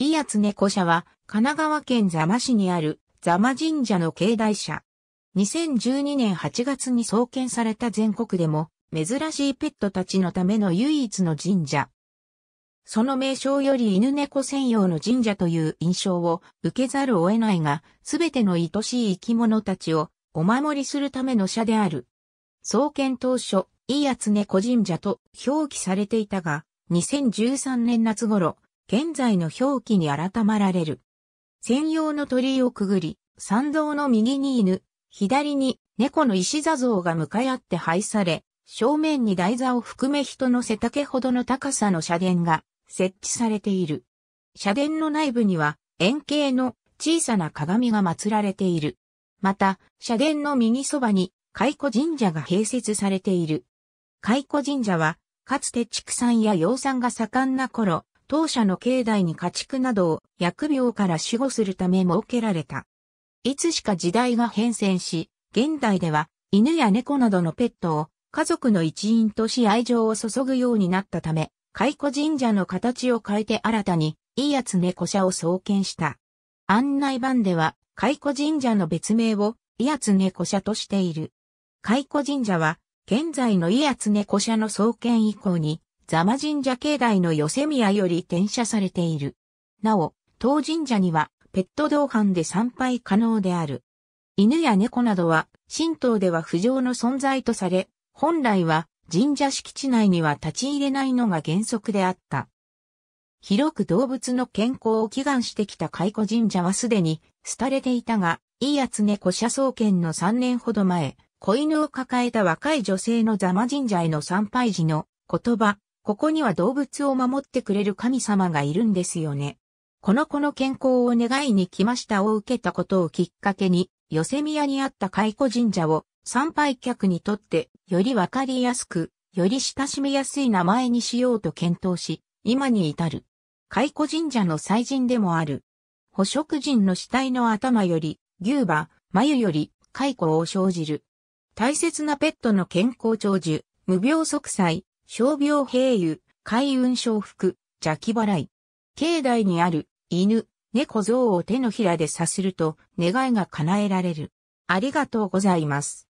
伊谷常子社は、神奈川県座間市にある座間神社の境内社。2012年8月に創建された全国でも、珍しいペットたちのための唯一の神社。その名称より犬猫専用の神社という印象を受けざるを得ないが、すべての愛しい生き物たちをお守りするための社である。創建当初、い谷常猫神社と表記されていたが、2013年夏頃、現在の表記に改まられる。専用の鳥居をくぐり、参道の右に犬、左に猫の石座像が向かい合って配され、正面に台座を含め人の背丈ほどの高さの社殿が設置されている。社殿の内部には円形の小さな鏡が祀られている。また、社殿の右そばに蚕古神社が併設されている。蚕古神社は、かつて畜産や養蚕が盛んな頃、当社の境内に家畜などを疫病から守護するため設けられた。いつしか時代が変遷し、現代では犬や猫などのペットを家族の一員とし愛情を注ぐようになったため、古神社の形を変えて新たに、いいやつ猫社を創建した。案内版では、古神社の別名を、いやつ猫社としている。古神社は、現在のいやつ猫社の創建以降に、座間神社境内の寄宮より転写されている。なお、当神社にはペット同伴で参拝可能である。犬や猫などは、神道では不浄の存在とされ、本来は神社敷地内には立ち入れないのが原則であった。広く動物の健康を祈願してきた古神社はすでに、廃れていたが、いいやつ猫社総研の3年ほど前、子犬を抱えた若い女性の座間神社への参拝時の言葉、ここには動物を守ってくれる神様がいるんですよね。この子の健康を願いに来ましたを受けたことをきっかけに、寄せ宮にあった古神社を参拝客にとってよりわかりやすく、より親しみやすい名前にしようと検討し、今に至る。古神社の祭神でもある。捕食人の死体の頭より、牛馬、眉より、蚕を生じる。大切なペットの健康長寿、無病息災、傷病併癒、海運昇福、邪気払い。境内にある犬、猫像を手のひらでさすると願いが叶えられる。ありがとうございます。